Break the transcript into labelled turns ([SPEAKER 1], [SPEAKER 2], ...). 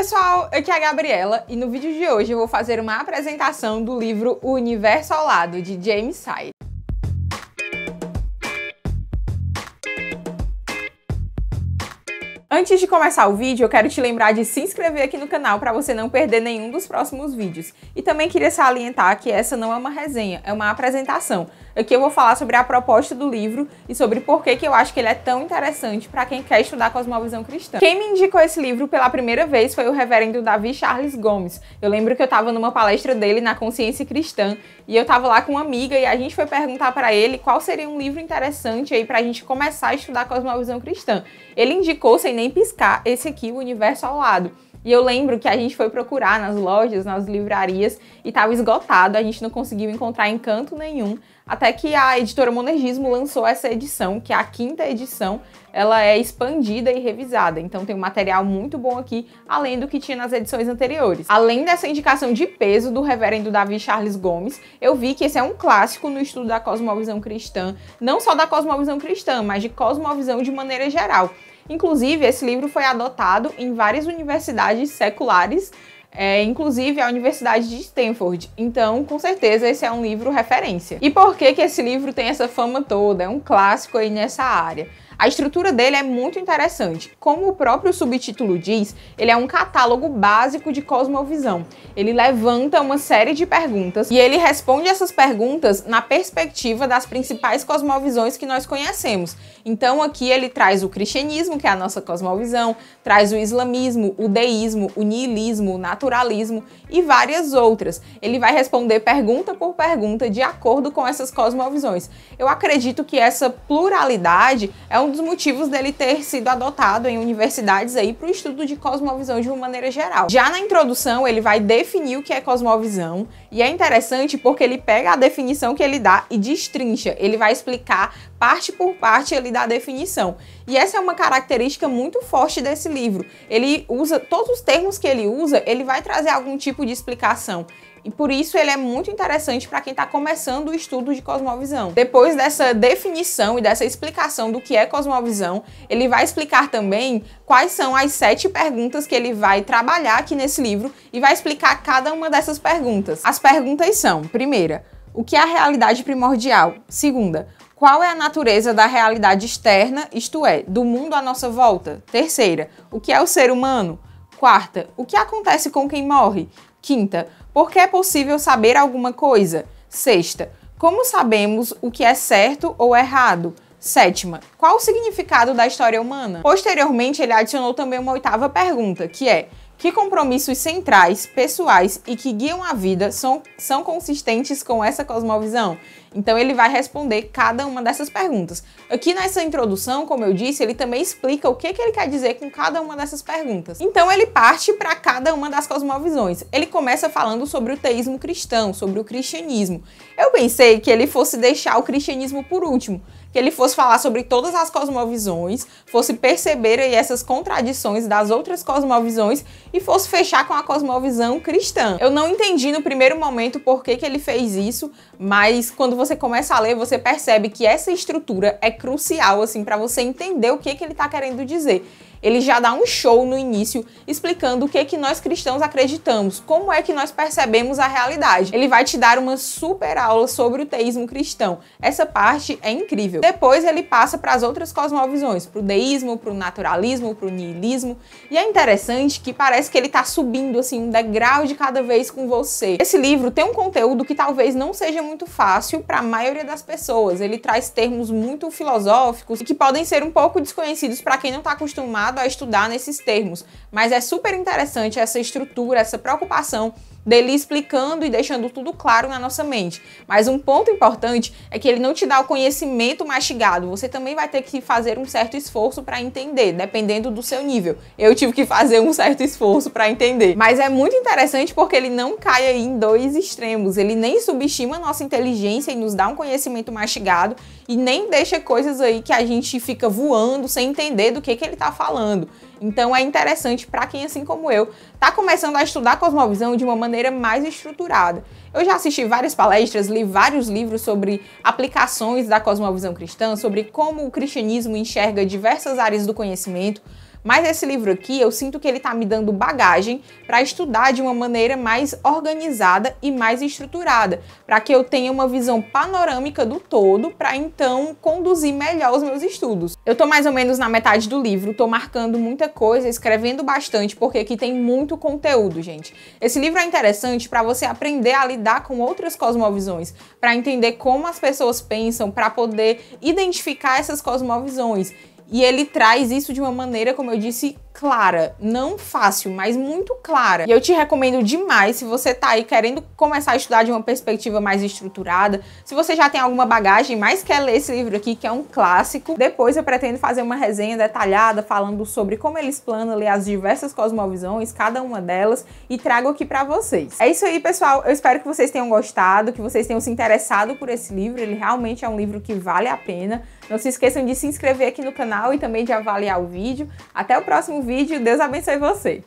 [SPEAKER 1] pessoal, aqui é a Gabriela e no vídeo de hoje eu vou fazer uma apresentação do livro O Universo ao Lado, de James Side. Antes de começar o vídeo, eu quero te lembrar de se inscrever aqui no canal para você não perder nenhum dos próximos vídeos. E também queria salientar que essa não é uma resenha, é uma apresentação. Aqui eu vou falar sobre a proposta do livro e sobre por que, que eu acho que ele é tão interessante para quem quer estudar cosmovisão cristã. Quem me indicou esse livro pela primeira vez foi o reverendo Davi Charles Gomes. Eu lembro que eu estava numa palestra dele na Consciência Cristã e eu estava lá com uma amiga e a gente foi perguntar para ele qual seria um livro interessante aí para a gente começar a estudar cosmovisão cristã. Ele indicou, sem nem piscar, esse aqui, O Universo ao Lado. E eu lembro que a gente foi procurar nas lojas, nas livrarias, e estava esgotado, a gente não conseguiu encontrar encanto nenhum, até que a editora Monergismo lançou essa edição, que é a quinta edição, ela é expandida e revisada, então tem um material muito bom aqui, além do que tinha nas edições anteriores. Além dessa indicação de peso do reverendo Davi Charles Gomes, eu vi que esse é um clássico no estudo da cosmovisão cristã, não só da cosmovisão cristã, mas de cosmovisão de maneira geral. Inclusive, esse livro foi adotado em várias universidades seculares, é, inclusive a Universidade de Stanford. Então, com certeza, esse é um livro referência. E por que, que esse livro tem essa fama toda? É um clássico aí nessa área. A estrutura dele é muito interessante. Como o próprio subtítulo diz, ele é um catálogo básico de cosmovisão. Ele levanta uma série de perguntas e ele responde essas perguntas na perspectiva das principais cosmovisões que nós conhecemos. Então aqui ele traz o cristianismo, que é a nossa cosmovisão, traz o islamismo, o deísmo, o niilismo, o naturalismo e várias outras. Ele vai responder pergunta por pergunta de acordo com essas cosmovisões. Eu acredito que essa pluralidade é um um dos motivos dele ter sido adotado em universidades aí para o estudo de cosmovisão de uma maneira geral. Já na introdução, ele vai definir o que é cosmovisão, e é interessante porque ele pega a definição que ele dá e destrincha. Ele vai explicar parte por parte ali da definição. E essa é uma característica muito forte desse livro. Ele usa todos os termos que ele usa, ele vai trazer algum tipo de explicação. E por isso ele é muito interessante para quem está começando o estudo de cosmovisão. Depois dessa definição e dessa explicação do que é cosmovisão, ele vai explicar também quais são as sete perguntas que ele vai trabalhar aqui nesse livro e vai explicar cada uma dessas perguntas. As perguntas são: primeira, o que é a realidade primordial? Segunda, qual é a natureza da realidade externa, isto é, do mundo à nossa volta? Terceira, o que é o ser humano? Quarta, o que acontece com quem morre? Quinta, por que é possível saber alguma coisa? Sexta, como sabemos o que é certo ou errado? Sétima, qual o significado da história humana? Posteriormente, ele adicionou também uma oitava pergunta, que é: que compromissos centrais, pessoais e que guiam a vida são, são consistentes com essa cosmovisão? Então ele vai responder cada uma dessas perguntas. Aqui nessa introdução, como eu disse, ele também explica o que, que ele quer dizer com cada uma dessas perguntas. Então ele parte para cada uma das cosmovisões. Ele começa falando sobre o teísmo cristão, sobre o cristianismo. Eu pensei que ele fosse deixar o cristianismo por último, que ele fosse falar sobre todas as cosmovisões, fosse perceber aí essas contradições das outras cosmovisões e fosse fechar com a cosmovisão cristã. Eu não entendi no primeiro momento por que, que ele fez isso, mas quando você começa a ler, você percebe que essa estrutura é crucial assim para você entender o que que ele está querendo dizer ele já dá um show no início explicando o que é que nós cristãos acreditamos, como é que nós percebemos a realidade. Ele vai te dar uma super aula sobre o teísmo cristão. Essa parte é incrível. Depois ele passa para as outras cosmovisões, para o deísmo, para o naturalismo, para o niilismo. E é interessante que parece que ele está subindo assim um degrau de cada vez com você. Esse livro tem um conteúdo que talvez não seja muito fácil para a maioria das pessoas. Ele traz termos muito filosóficos e que podem ser um pouco desconhecidos para quem não está acostumado acostumado a estudar nesses termos, mas é super interessante essa estrutura, essa preocupação dele explicando e deixando tudo claro na nossa mente. Mas um ponto importante é que ele não te dá o conhecimento mastigado. Você também vai ter que fazer um certo esforço para entender, dependendo do seu nível. Eu tive que fazer um certo esforço para entender. Mas é muito interessante porque ele não cai aí em dois extremos. Ele nem subestima a nossa inteligência e nos dá um conhecimento mastigado e nem deixa coisas aí que a gente fica voando sem entender do que, que ele está falando. Então é interessante para quem, assim como eu, está começando a estudar cosmovisão de uma maneira mais estruturada. Eu já assisti várias palestras, li vários livros sobre aplicações da cosmovisão cristã, sobre como o cristianismo enxerga diversas áreas do conhecimento, mas esse livro aqui, eu sinto que ele está me dando bagagem para estudar de uma maneira mais organizada e mais estruturada, para que eu tenha uma visão panorâmica do todo, para então conduzir melhor os meus estudos. Eu estou mais ou menos na metade do livro, estou marcando muita coisa, escrevendo bastante, porque aqui tem muito conteúdo, gente. Esse livro é interessante para você aprender a lidar com outras cosmovisões, para entender como as pessoas pensam, para poder identificar essas cosmovisões e ele traz isso de uma maneira, como eu disse, clara, não fácil, mas muito clara. E eu te recomendo demais se você tá aí querendo começar a estudar de uma perspectiva mais estruturada, se você já tem alguma bagagem, mas quer ler esse livro aqui, que é um clássico. Depois eu pretendo fazer uma resenha detalhada falando sobre como eles planam ler as diversas cosmovisões, cada uma delas, e trago aqui para vocês. É isso aí, pessoal. Eu espero que vocês tenham gostado, que vocês tenham se interessado por esse livro. Ele realmente é um livro que vale a pena. Não se esqueçam de se inscrever aqui no canal e também de avaliar o vídeo. Até o próximo um vídeo. Deus abençoe você.